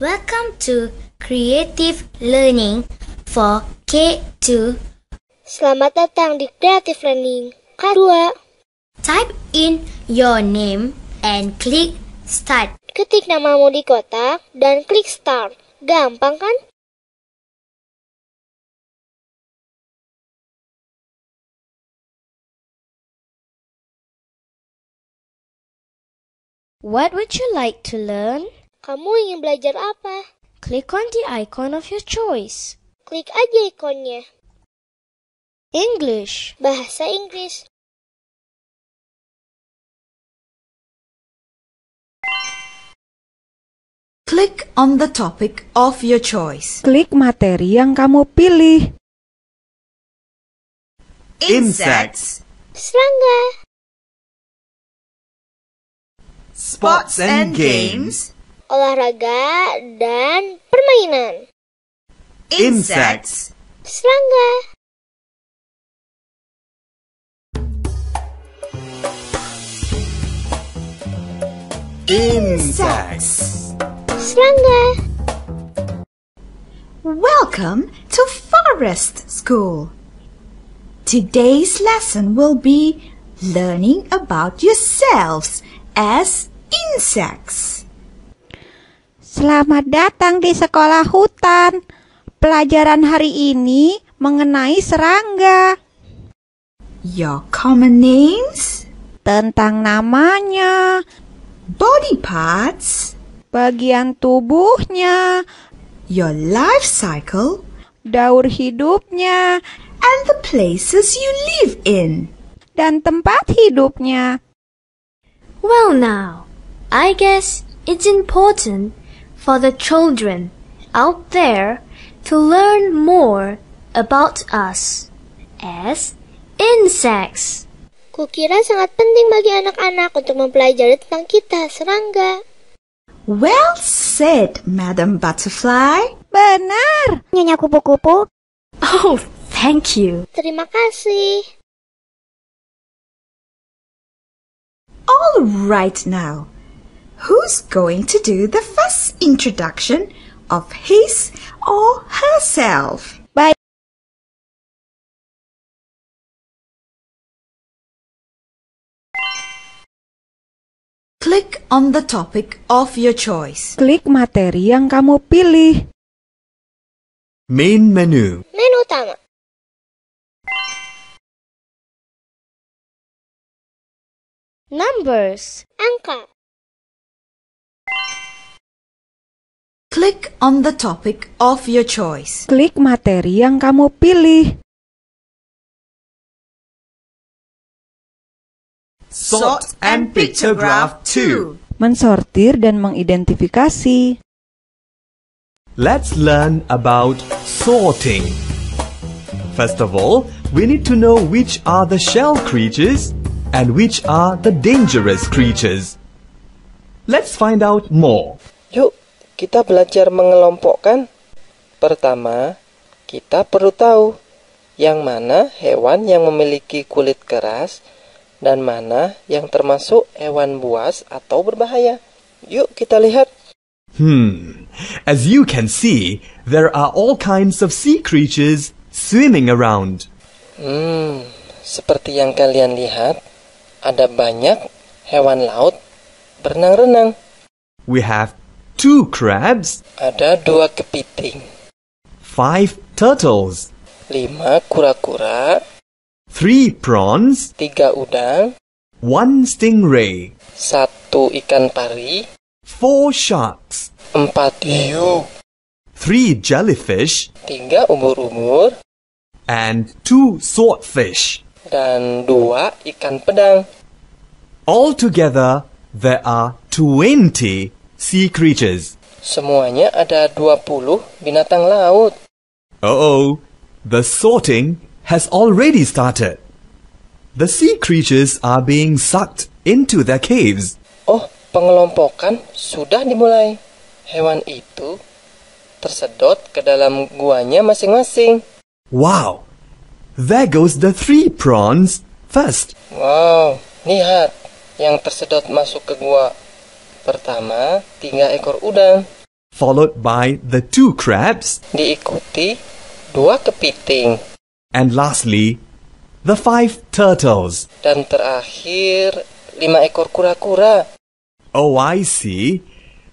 Welcome to Creative Learning for K2. Selamat datang di Creative Learning K2. Type in your name and click Start. Ketik namamu di kotak dan klik Start. Gampang kan? What would you like to learn? Kamu ingin belajar apa? Click on the icon of your choice. Klik aja ikonnya. English. Bahasa Inggris. Click on the topic of your choice. Klik materi yang kamu pilih. Insects. Serangga. Sports and games. olahraga, dan permainan. Insects Serangga Insects Serangga Welcome to Forest School. Today's lesson will be learning about yourselves as insects. Selamat datang di sekolah hutan. Pelajaran hari ini mengenai serangga. Your common names? Tentang namanya. Body parts? Bagian tubuhnya. Your life cycle? Daur hidupnya. And the places you live in? Dan tempat hidupnya. Well now, I guess it's important for the children out there to learn more about us as insects. Kukira sangat penting bagi anak-anak untuk mempelajari tentang kita, serangga. Well said, Madam Butterfly. Benar, Nyonya Kupu-Kupu. Oh, thank you. Terima kasih. All right now who's going to do the first introduction of his or herself. Bye. Click on the topic of your choice. Klik materi yang kamu pilih. Main menu. Menu utama. Numbers. Angka. Click on the topic of your choice. Klik materi yang kamu pilih. Sort and pictograph 2. Mensortir dan mengidentifikasi. Let's learn about sorting. First of all, we need to know which are the shell creatures and which are the dangerous creatures. Let's find out more. kita belajar mengelompokkan? Pertama, kita perlu tahu yang mana hewan yang memiliki kulit keras dan mana yang termasuk hewan buas atau berbahaya. Yuk kita lihat. Hmm. As you can see, there are all kinds of sea creatures swimming around. Hmm. Seperti yang kalian lihat, ada banyak hewan laut berenang-renang. We have two crabs, ada dua kepiting, five turtles, lima kura-kura, three prawns, tiga udang, one stingray, satu ikan pari, four sharks, empat hiu, three jellyfish, tiga umur-umur. and two swordfish, dan dua ikan pedang. Altogether, there are 20 sea creatures. Semuanya ada 20 binatang laut. oh the sorting has already started. The sea creatures are being sucked into their caves. Oh, pengelompokan sudah dimulai. Hewan itu tersedot ke dalam guanya masing-masing. Wow, there goes the three prawns first. Wow, lihat yang tersedot masuk ke gua Pertama, tiga ekor udang. Followed by the two crabs. Diikuti dua kepiting. And lastly, the five turtles. Dan terakhir, lima ekor kura-kura. Oh, I see.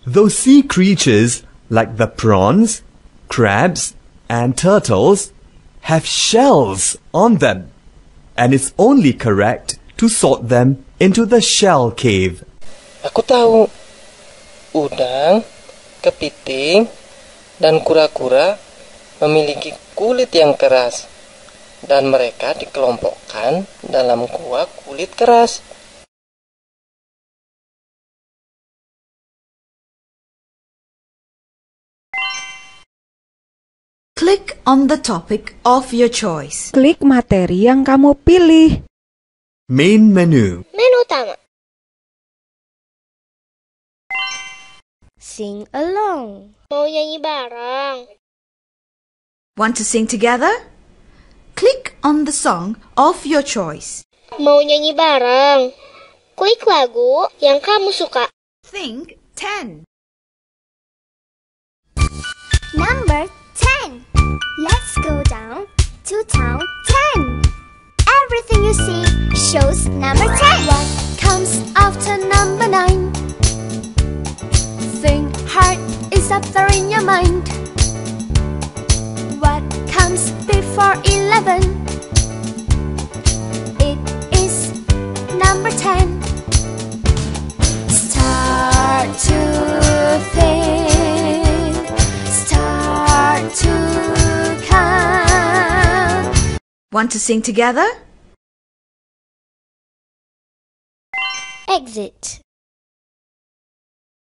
Those sea creatures like the prawns, crabs, and turtles have shells on them. And it's only correct to sort them into the shell cave. Aku tahu. udang, kepiting, dan kura-kura memiliki kulit yang keras dan mereka dikelompokkan dalam gua kulit keras. Click on the topic of your choice. Klik materi yang kamu pilih. Main menu. Menu utama. sing along. Mau oh, nyanyi bareng. Want to sing together? Click on the song of your choice. Mau nyanyi bareng. Klik lagu yang kamu suka. Think 10. Number 10. Let's go down to town 10. Everything you see shows number 10. in your mind What comes before 11? It is number 10 Start to think Start to count Want to sing together? Exit